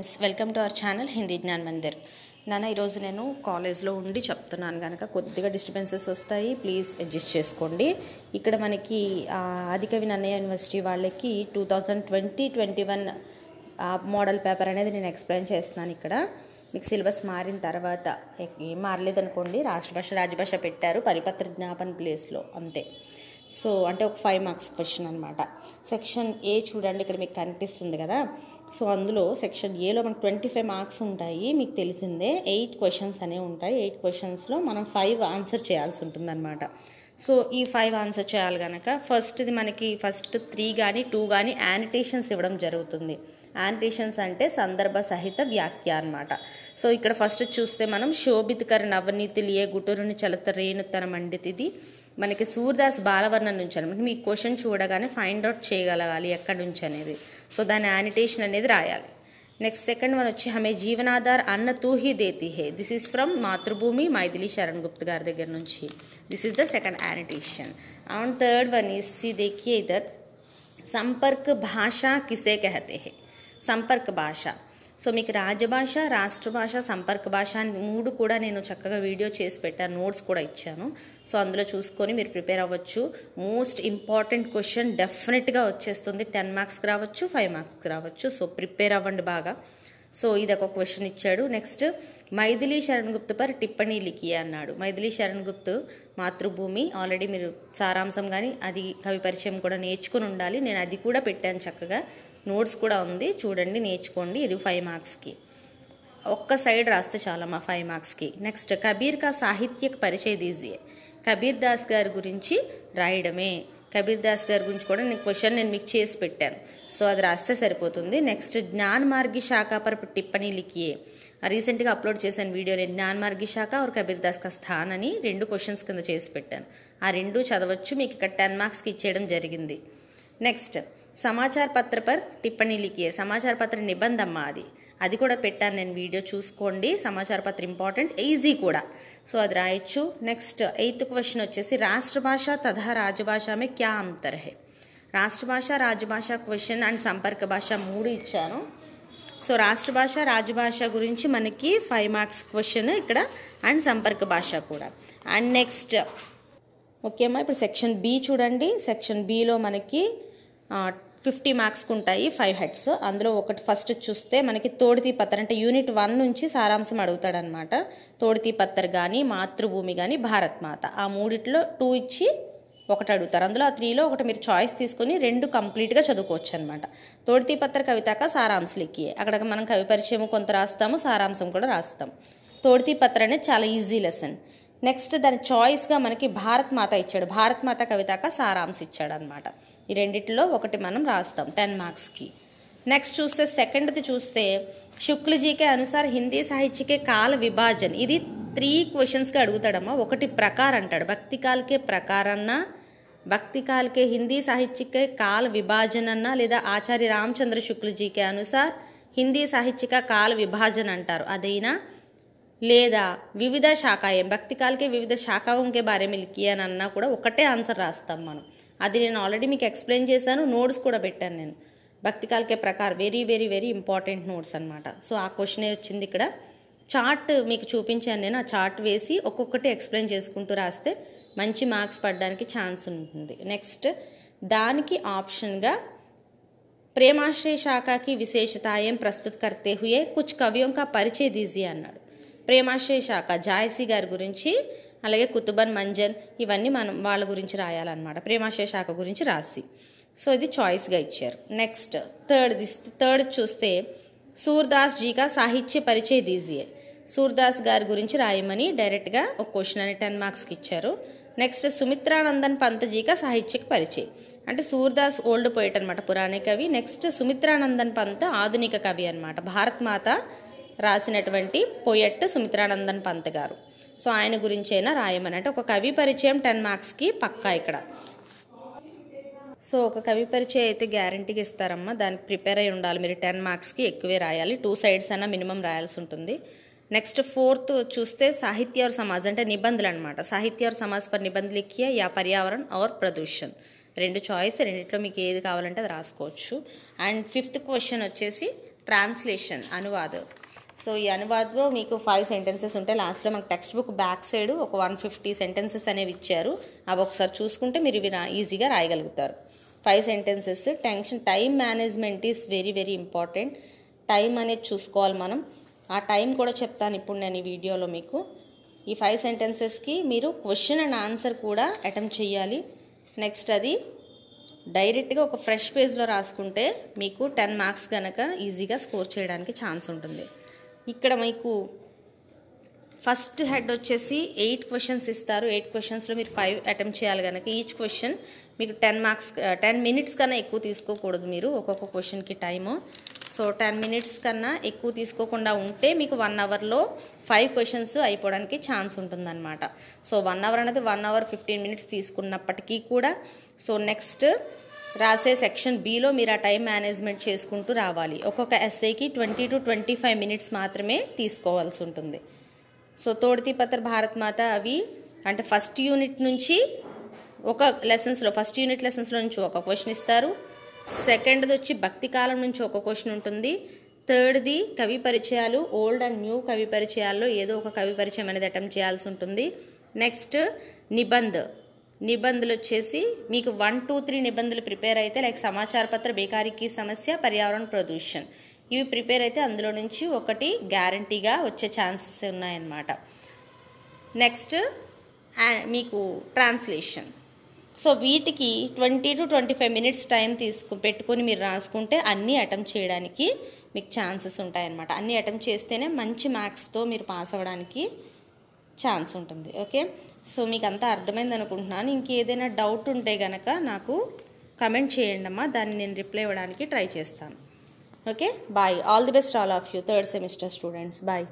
friends welcome to our channel Hindi Gyan Mandir నాన్న ఈరోజు నేను కాలేజ్లో ఉండి చెప్తున్నాను కనుక కొద్దిగా డిస్టర్బెన్సెస్ వస్తాయి ప్లీజ్ అడ్జస్ట్ చేసుకోండి ఇక్కడ మనకి ఆదికవి నన్నయ్య యూనివర్సిటీ వాళ్ళకి two thousand twenty twenty one model paper అనేది నేను ఎక్స్ప్లెయిన్ చేస్తున్నాను ఇక్కడ మీకు సిలబస్ మారిన తర్వాత ఏం మారలేదనుకోండి రాష్ట్ర భాష రాజభాష పెట్టారు పరిపత్ర జ్ఞాపన ప్లేస్లో అంతే సో అంటే ఒక ఫైవ్ మార్క్స్ క్వశ్చన్ అనమాట సెక్షన్ ఏ చూడండి ఇక్కడ మీకు కనిపిస్తుంది కదా సో అందులో సెక్షన్ ఏలో మనకు ట్వంటీ ఫైవ్ మార్క్స్ ఉంటాయి మీకు తెలిసిందే ఎయిట్ క్వశ్చన్స్ అనేవి ఉంటాయి ఎయిట్ క్వశ్చన్స్లో మనం ఫైవ్ ఆన్సర్ చేయాల్సి ఉంటుందన్నమాట సో ఈ ఫైవ్ ఆన్సర్ చేయాలి కనుక ఫస్ట్ది మనకి ఫస్ట్ త్రీ కానీ టూ కానీ యానిటేషన్స్ ఇవ్వడం జరుగుతుంది యానిటేషన్స్ అంటే సందర్భ సహిత వ్యాఖ్య అనమాట సో ఇక్కడ ఫస్ట్ చూస్తే మనం శోభితకర నవనీతి లియే గుటూరుని చలత రేణుతన మండితిది మనకి సూర్దాస్ బాలవర్ణన్ నుంచి అనమాట మీ క్వశ్చన్ చూడగానే ఫైండ్ అవుట్ చేయగలగాలి ఎక్కడి నుంచి అనేది సో దాని యానిటేషన్ అనేది రాయాలి నెక్స్ట్ సెకండ్ వన్ వచ్చి హమే జీవనాధార్ అన్న తూహి దేతి హే this is from Matrubhumi Maithili Sharan Gupt గారి దగ్గర నుంచి దిస్ ఈస్ ద సెకండ్ యానిటేషన్ and third one is C దేఖియే ఇదర్ సంపర్క్ భాష కిసే కహతే హే సంపర్క్ భాష సో మీకు రాజభాష రాష్ట్ర భాష సంపర్క భాష మూడు కూడా నేను చక్కగా వీడియో చేసి పెట్టాను నోట్స్ కూడా ఇచ్చాను సో అందులో చూసుకొని మీరు ప్రిపేర్ అవ్వచ్చు మోస్ట్ ఇంపార్టెంట్ క్వశ్చన్ డెఫినెట్గా వచ్చేస్తుంది టెన్ మార్క్స్కి రావచ్చు ఫైవ్ మార్క్స్కి రావచ్చు సో ప్రిపేర్ అవ్వండి బాగా సో ఇది ఒక క్వశ్చన్ ఇచ్చాడు నెక్స్ట్ మైథిలి శరణ్ గుప్తు పర్ టిప్పణి లిఖి అన్నాడు మైథిలి శరణ్ గుప్తు మాతృభూమి ఆల్రెడీ మీరు సారాంశం కానీ అది కవి పరిచయం కూడా నేర్చుకుని ఉండాలి నేను అది కూడా పెట్టాను చక్కగా నోట్స్ కూడా ఉంది చూడండి నేర్చుకోండి ఇది ఫైవ్ మార్క్స్కి ఒక్క సైడ్ రాస్తే చాలా మా ఫైవ్ మార్క్స్కి నెక్స్ట్ కబీర్ కా సాహిత్యక పరిచయ దీజియే కబీర్ దాస్ గారి గురించి రాయడమే కబీర్ దాస్ గారి గురించి కూడా నేను క్వశ్చన్ నేను మీకు చేసి పెట్టాను సో అది రాస్తే సరిపోతుంది నెక్స్ట్ జ్ఞాన్ మార్గి శాఖ పర్ టిప్పణి లిఖియే రీసెంట్గా అప్లోడ్ చేశాను వీడియో నేను జ్ఞాన్ మార్గి శాఖ ఆర్ కబీర్ దాస్ స్థాన్ అని రెండు క్వశ్చన్స్ కింద చేసి పెట్టాను ఆ రెండు చదవచ్చు మీకు ఇక్కడ టెన్ మార్క్స్కి ఇచ్చేయడం జరిగింది నెక్స్ట్ సమాచార పత్ర పర్ టిప్పణి లిఖియే సమాచార పత్ర నిబంధమ్మ అది అది కూడా పెట్టాను నేను వీడియో చూసుకోండి సమాచార పత్ర ఇంపార్టెంట్ ఈజీ కూడా సో అది రాయొచ్చు నెక్స్ట్ ఎయిత్ క్వశ్చన్ వచ్చేసి రాష్ట్ర భాష తథా రాజభాష మే క్యా అంతర్ హే రాష్ట్ర భాష రాజభాష క్వశ్చన్ అండ్ సంపర్క భాష మూడు ఇచ్చాను సో రాష్ట్ర భాష రాజభాష గురించి మనకి ఫైవ్ మార్క్స్ క్వశ్చన్ ఇక్కడ అండ్ సంపర్క భాష కూడా అండ్ నెక్స్ట్ ఓకేమ్మా ఇప్పుడు సెక్షన్ బి చూడండి సెక్షన్ బిలో మనకి ఫిఫ్టీ మార్క్స్కి ఉంటాయి ఫైవ్ హెడ్స్ అందులో ఒకటి ఫస్ట్ చూస్తే మనకి తోడితి పత్తర్ అంటే యూనిట్ వన్ నుంచి సారాంశం అడుగుతాడనమాట తోడితి పత్తర్ కానీ మాతృభూమి కానీ భారత్ మాత ఆ మూడిట్లో టూ ఇచ్చి ఒకటి అడుగుతారు అందులో ఆ త్రీలో ఒకటి మీరు చాయిస్ తీసుకుని రెండు కంప్లీట్గా చదువుకోవచ్చు అనమాట తోడితి పత్ర కవితాక సారాంశం ఎక్కి అక్కడ మనం కవి పరిచయం కొంత రాస్తాము సారాంశం కూడా రాస్తాం తోడితి పత్ర అనేది చాలా ఈజీ లెసన్ నెక్స్ట్ దాని చాయిస్గా మనకి భారత్మాత మాత ఇచ్చాడు భారత్మాత కవితాక సారాంశ ఇచ్చాడు అనమాట ఈ రెండిట్లో ఒకటి మనం రాస్తాం టెన్ మార్క్స్కి నెక్స్ట్ చూస్తే సెకండ్ది చూస్తే శుక్లజీకే అనుసార్ హిందీ సాహిత్యకే కాల విభాజన్ ఇది త్రీ క్వశ్చన్స్కి అడుగుతాడమ్మా ఒకటి ప్రకార్ అంటాడు భక్తి కాలకే ప్రకారన్నా భక్తి కాలకే హిందీ సాహిత్యకే కాల విభాజన్ అన్నా లేదా ఆచార్య రామచంద్ర శుక్లజీకే అనుసార్ హిందీ సాహిత్యక కాల విభాజన్ అంటారు అదైనా లేదా వివిధ శాఖాయం భక్తి కాలకి వివిధ ఉంకే బారే మిల్కి అని అన్నా కూడా ఒకటే ఆన్సర్ రాస్తాం మనం అది నేను ఆల్రెడీ మీకు ఎక్స్ప్లెయిన్ చేశాను నోట్స్ కూడా పెట్టాను నేను భక్తి కాలకే very very very important notes అనమాట సో ఆ క్వశ్చనే వచ్చింది ఇక్కడ చార్ట్ మీకు చూపించాను నేను ఆ చార్ట్ వేసి ఒక్కొక్కటి ఎక్స్ప్లెయిన్ చేసుకుంటూ రాస్తే మంచి మార్క్స్ పడడానికి ఛాన్స్ ఉంటుంది నెక్స్ట్ దానికి ఆప్షన్గా ప్రేమాశ్రయ శాఖకి విశేషతాయం ప్రస్తుత కర్తే హుయే కుచ్ కవ్యం కా పరిచయ దీజీ అన్నాడు ప్రేమాశ్రయ శాఖ జాయసీ గారి గురించి అలాగే కుతుబన్ మంజన్ ఇవన్నీ మనం వాళ్ళ గురించి రాయాలన్నమాట ప్రేమాశయ శాఖ గురించి రాసి సో ఇది చాయిస్గా ఇచ్చారు నెక్స్ట్ థర్డ్ థర్డ్ చూస్తే సూర్దాస్ జీగా సాహిత్య పరిచయ దీజియే సూర్దాస్ గారి గురించి రాయమని డైరెక్ట్గా ఒక క్వశ్చన్ అని టెన్ మార్క్స్కి ఇచ్చారు నెక్స్ట్ సుమిత్రానందన్ పంతజీగా సాహిత్యక పరిచయం అంటే సూర్దాస్ ఓల్డ్ పోయిట్ అనమాట పురాణ కవి నెక్స్ట్ సుమిత్రానందన్ పంత ఆధునిక కవి అనమాట భారత్ మాత రాసినటువంటి పొయట్ సుమిత్రానందన్ పంత్ గారు సో ఆయన గురించైనా రాయమని అంటే ఒక కవి పరిచయం టెన్ మార్క్స్కి పక్కా ఇక్కడ సో ఒక కవి పరిచయం అయితే గ్యారంటీగా ఇస్తారమ్మా దానికి ప్రిపేర్ అయి ఉండాలి మీరు టెన్ మార్క్స్కి ఎక్కువే రాయాలి టూ సైడ్స్ అయినా మినిమం రాయాల్సి ఉంటుంది నెక్స్ట్ ఫోర్త్ చూస్తే సాహిత్య ఆర్ సమాజ్ అంటే నిబంధనలు అనమాట సాహిత్య ఆర్ సమాజ్ పర్ నిబంధనలు లిఖియ యా పర్యావరణ ఆర్ ప్రదూషణ్ రెండు చాయిస్ రెండిట్లో మీకు ఏది కావాలంటే అది రాసుకోవచ్చు అండ్ ఫిఫ్త్ క్వశ్చన్ వచ్చేసి ట్రాన్స్లేషన్ అనువాదం సో ఈ అనువాద్లో మీకు ఫైవ్ సెంటెన్సెస్ ఉంటాయి లాస్ట్లో మాకు టెక్స్ట్ బుక్ బ్యాక్ సైడ్ ఒక వన్ ఫిఫ్టీ సెంటెన్సెస్ అనేవి ఇచ్చారు అవి ఒకసారి చూసుకుంటే మీరు ఇవి ఈజీగా రాయగలుగుతారు five sentences tension time management is very very important time అనేది చూసుకోవాలి మనం ఆ టైం కూడా చెప్తాను ఇప్పుడు నేను ఈ వీడియోలో మీకు ఈ ఫైవ్ సెంటెన్సెస్కి మీరు క్వశ్చన్ అండ్ ఆన్సర్ కూడా అటెంప్ట్ చేయాలి నెక్స్ట్ అది డైరెక్ట్గా ఒక ఫ్రెష్ పేజ్లో రాసుకుంటే మీకు టెన్ మార్క్స్ కనుక ఈజీగా స్కోర్ చేయడానికి ఛాన్స్ ఉంటుంది ఇక్కడ మీకు ఫస్ట్ హెడ్ వచ్చేసి ఎయిట్ క్వశ్చన్స్ ఇస్తారు ఎయిట్ క్వశ్చన్స్లో మీరు ఫైవ్ అటెంప్ట్ చేయాలి కనుక ఈచ్ క్వశ్చన్ మీకు టెన్ మార్క్స్ టెన్ మినిట్స్ కన్నా ఎక్కువ తీసుకోకూడదు మీరు ఒక్కొక్క క్వశ్చన్కి టైము సో టెన్ మినిట్స్ కన్నా ఎక్కువ తీసుకోకుండా ఉంటే మీకు వన్ అవర్లో ఫైవ్ క్వశ్చన్స్ అయిపోవడానికి ఛాన్స్ ఉంటుందన్నమాట సో వన్ అవర్ అనేది వన్ అవర్ ఫిఫ్టీన్ మినిట్స్ తీసుకున్నప్పటికీ కూడా సో నెక్స్ట్ రాసే సెక్షన్ బీలో మీరు ఆ టైం మేనేజ్మెంట్ చేసుకుంటూ రావాలి ఒక్కొక్క ఎస్ఐకి twenty to twenty five minutes మాత్రమే తీసుకోవాల్సి ఉంటుంది సో తోడతి పత్ర భారత్ మాత అవి అంటే ఫస్ట్ యూనిట్ నుంచి ఒక లెసన్స్లో ఫస్ట్ యూనిట్ లెసన్స్లో నుంచి ఒక క్వశ్చన్ ఇస్తారు సెకండ్ది వచ్చి భక్తి కాలం నుంచి ఒక క్వశ్చన్ ఉంటుంది థర్డ్ది కవి పరిచయాలు ఓల్డ్ అండ్ న్యూ కవి పరిచయాల్లో ఏదో ఒక కవి పరిచయం అనేది అటెంప్ట్ చేయాల్సి ఉంటుంది నెక్స్ట్ నిబంధ్ నిబంధనలు వచ్చేసి మీకు వన్ టూ త్రీ నిబంధనలు ప్రిపేర్ అయితే లైక్ సమాచార పత్ర బేకారికి సమస్య పర్యావరణ ప్రదూషణ్ ఇవి ప్రిపేర్ అయితే అందులో నుంచి ఒకటి గ్యారంటీగా వచ్చే ఛాన్సెస్ ఉన్నాయన్నమాట నెక్స్ట్ మీకు ట్రాన్స్లేషన్ సో వీటికి twenty to twenty five minutes time తీసుకు పెట్టుకొని మీరు రాసుకుంటే అన్నీ అటెంప్ట్ చేయడానికి మీకు ఛాన్సెస్ ఉంటాయన్నమాట అన్నీ అటెంప్ట్ చేస్తేనే మంచి మార్క్స్తో మీరు పాస్ అవ్వడానికి ఛాన్స్ ఉంటుంది ఓకే సో మీకు అంతా అర్థమైంది అనుకుంటున్నాను ఇంకేదైనా డౌట్ ఉంటే కనుక నాకు కమెంట్ చేయండి అమ్మా దాన్ని నేను రిప్లై ఇవ్వడానికి ట్రై చేస్తాను okay bye all the best all of you third semester students bye